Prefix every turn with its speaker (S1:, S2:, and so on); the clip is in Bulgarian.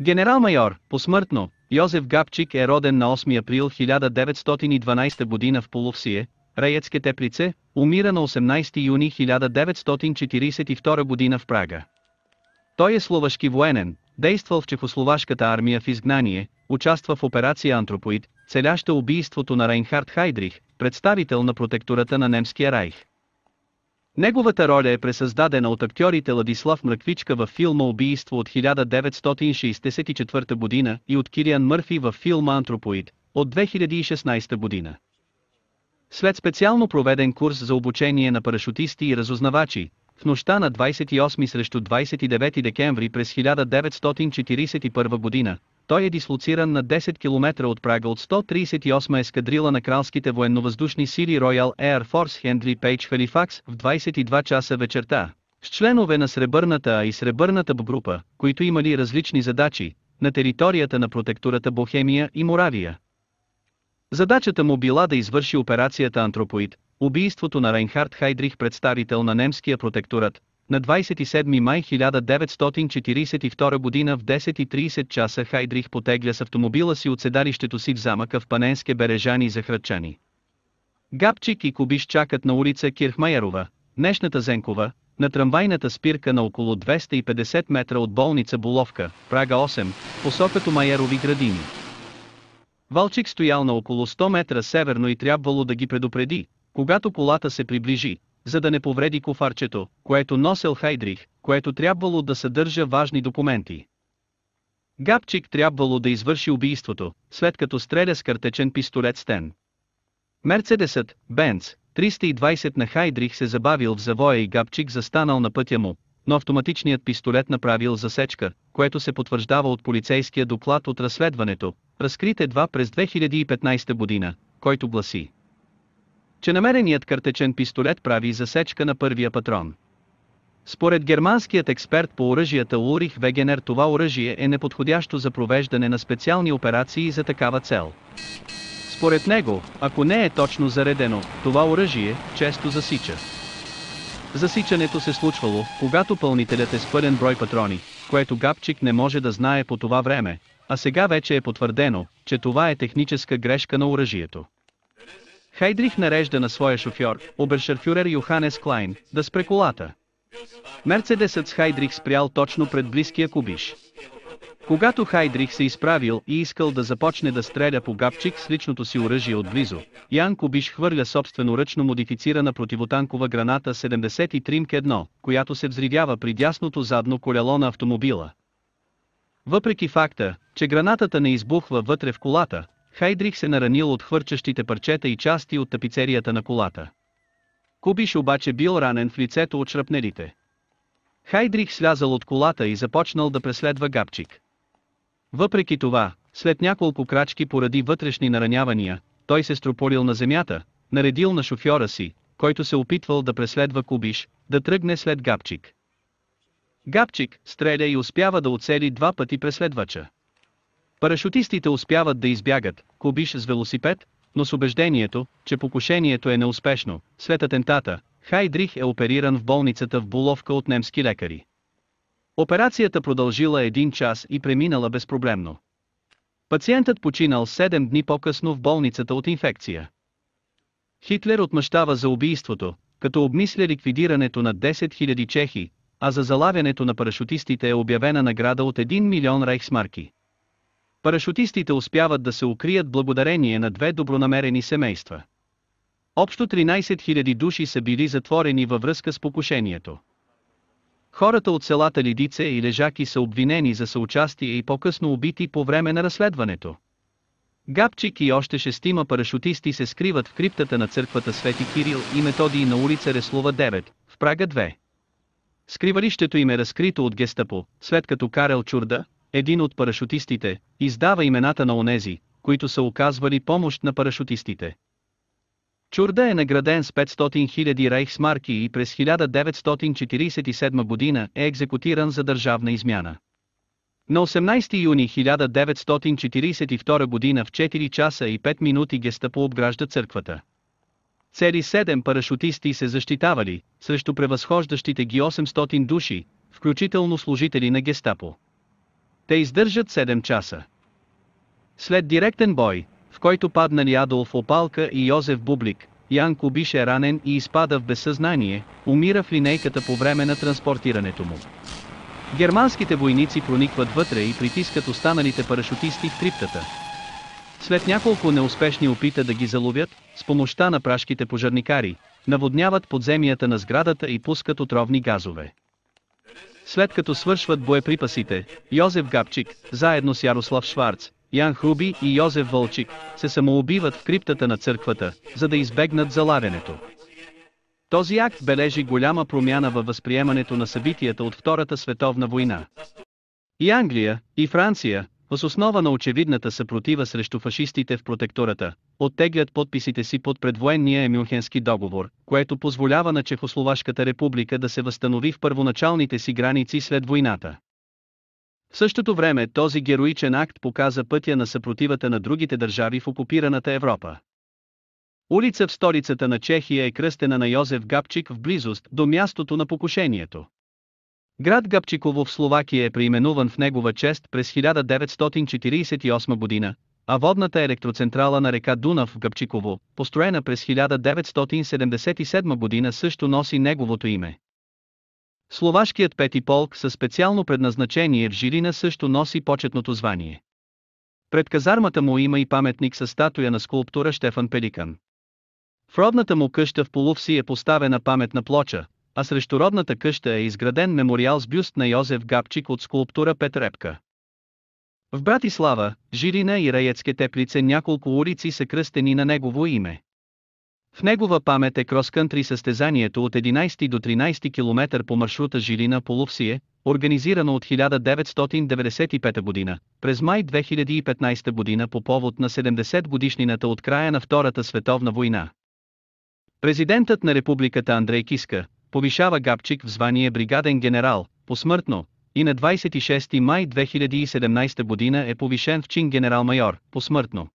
S1: Генерал-майор, посмъртно, Йозеф Гапчик е роден на 8 април 1912 година в Половсие, Раецке Теплице, умира на 18 юни 1942 година в Прага. Той е словашки военен, действал в Чехословашката армия в изгнание, участва в операция Антропоид, целяща убийството на Рейнхард Хайдрих, представител на протектората на немския райх. Неговата роля е пресъздадена от актьорите Ладислав Мръквичка във филма Убийство от 1964 година и от Кириан Мърфи във филма Антропоид от 2016 година. След специално проведен курс за обучение на парашутисти и разузнавачи, в нощта на 28 срещу 29 декември през 1941 година, той е дислоциран на 10 км от прага от 138 ескадрила на кралските военновъздушни сили Royal Air Force Henry Page Halifax в 22 часа вечерта. С членове на Сребърната А и Сребърната Б група, които имали различни задачи, на територията на протектурата Бохемия и Моравия. Задачата му била да извърши операцията Антропоид, убийството на Рейнхард Хайдрих представител на немския протекторат, на 27 май 1942 година в 10.30 часа Хайдрих потегля с автомобила си от седалището си в замъка в Паненске бережани за Храчани. Гапчик и Кубиш чакат на улица Кирхмайерова, днешната Зенкова, на трамвайната спирка на около 250 метра от болница Буловка, Прага 8, посокато Майерови градини. Валчик стоял на около 100 метра северно и трябвало да ги предупреди, когато колата се приближи, за да не повреди кофарчето, което носел Хайдрих, което трябвало да съдържа важни документи. Габчик трябвало да извърши убийството, след като стреля с картечен пистолет Стен. Мерцедесът, Бенц, 320 на Хайдрих се забавил в завоя и Габчик застанал на пътя му, но автоматичният пистолет направил засечка, което се потвърждава от полицейския доклад от разследването, разкрит едва през 2015 година, който гласи че намереният картечен пистолет прави засечка на първия патрон. Според германският експерт по оръжията Урих Вегенер това оръжие е неподходящо за провеждане на специални операции за такава цел. Според него, ако не е точно заредено, това оръжие често засича. Засичането се случвало, когато пълнителят е с пълен брой патрони, което Гапчик не може да знае по това време, а сега вече е потвърдено, че това е техническа грешка на оръжието. Хайдрих нарежда на своя шофьор, обершерфюрер Йоханес Клайн, да спре колата. Мерцедесът с Хайдрих спрял точно пред близкия кубиш. Когато Хайдрих се изправил и искал да започне да стреля по гапчик с личното си оръжие отблизо, Ян Кубиш хвърля собственоръчно модифицирана противотанкова граната 73-1, която се взривява при дясното задно колело на автомобила. Въпреки факта, че гранатата не избухва вътре в колата, Хайдрих се наранил от хвърчащите парчета и части от тапицерията на колата. Кубиш обаче бил ранен в лицето от шрапнелите. Хайдрих слязал от колата и започнал да преследва гапчик. Въпреки това, след няколко крачки поради вътрешни наранявания, той се строполил на земята, наредил на шофьора си, който се опитвал да преследва Кубиш, да тръгне след гапчик. Гапчик стреля и успява да оцели два пъти преследвача. Парашутистите успяват да избягат, кубиш с велосипед, но с убеждението, че покушението е неуспешно. След атентата, Хайдрих е опериран в болницата в Буловка от немски лекари. Операцията продължила един час и преминала безпроблемно. Пациентът починал 7 дни по-късно в болницата от инфекция. Хитлер отмъщава за убийството, като обмисля ликвидирането на 10 000 чехи, а за залавянето на парашутистите е обявена награда от 1 милион рейхсмарки. Парашутистите успяват да се укрият благодарение на две добронамерени семейства. Общо 13 000 души са били затворени във връзка с покушението. Хората от селата Лидице и Лежаки са обвинени за съучастие и по-късно убити по време на разследването. Габчик и още шестима парашутисти се скриват в криптата на църквата Свети Кирил и Методии на улица Реслова 9, в Прага 2. Скривалището им е разкрито от гестапо, след като Карел Чурда, един от парашутистите, издава имената на онези, които са оказвали помощ на парашутистите. Чурда е награден с 500 000 рейхсмарки и през 1947 година е екзекутиран за държавна измяна. На 18 юни 1942 година в 4 часа и 5 минути гестапо обгражда църквата. Цели 7 парашутисти се защитавали, срещу превъзхождащите ги 800 души, включително служители на гестапо. Те издържат 7 часа. След директен бой, в който паднали Адолф Опалка и Йозеф Бублик, Янко беше ранен и изпада в безсъзнание, умира в линейката по време на транспортирането му. Германските войници проникват вътре и притискат останалите парашутисти в криптата. След няколко неуспешни опита да ги заловят, с помощта на прашките пожарникари, наводняват подземията на сградата и пускат отровни газове. След като свършват боеприпасите, Йозеф Габчик, заедно с Ярослав Шварц, Ян Хруби и Йозеф Вълчик, се самоубиват в криптата на църквата, за да избегнат заларенето. Този акт бележи голяма промяна във възприемането на събитията от Втората световна война. И Англия, и Франция, Въз основа на очевидната съпротива срещу фашистите в протектората, оттеглят подписите си под предвоенния емюнхенски договор, което позволява на Чехословашката република да се възстанови в първоначалните си граници след войната. В същото време този героичен акт показа пътя на съпротивата на другите държави в окупираната Европа. Улица в столицата на Чехия е кръстена на Йозеф Гапчик в близост до мястото на покушението. Град Гъбчиково в Словакия е преименуван в негова чест през 1948 година, а водната електроцентрала на река Дунав в Гъбчиково, построена през 1977 година също носи неговото име. Словашкият пети полк със специално предназначение в Жилина също носи почетното звание. Пред казармата му има и паметник със статуя на скулптура Штефан Пеликан. В родната му къща в Полувси е поставена паметна плоча, а срещу родната къща е изграден мемориал с бюст на Йозеф Габчик от скулптура Петрепка. В Братислава, Жирина и Раецке теплице няколко улици са кръстени на негово име. В негова памет е кроскънтри състезанието от 11 до 13 км по маршрута Жилина Полувсие, организирано от 1995 година, през май 2015 година по повод на 70 годишнината от края на Втората световна война. Президентът на републиката Андрей Киска, повишава Габчик в звание бригаден генерал, посмъртно, и на 26 май 2017 година е повишен в чин генерал-майор, посмъртно.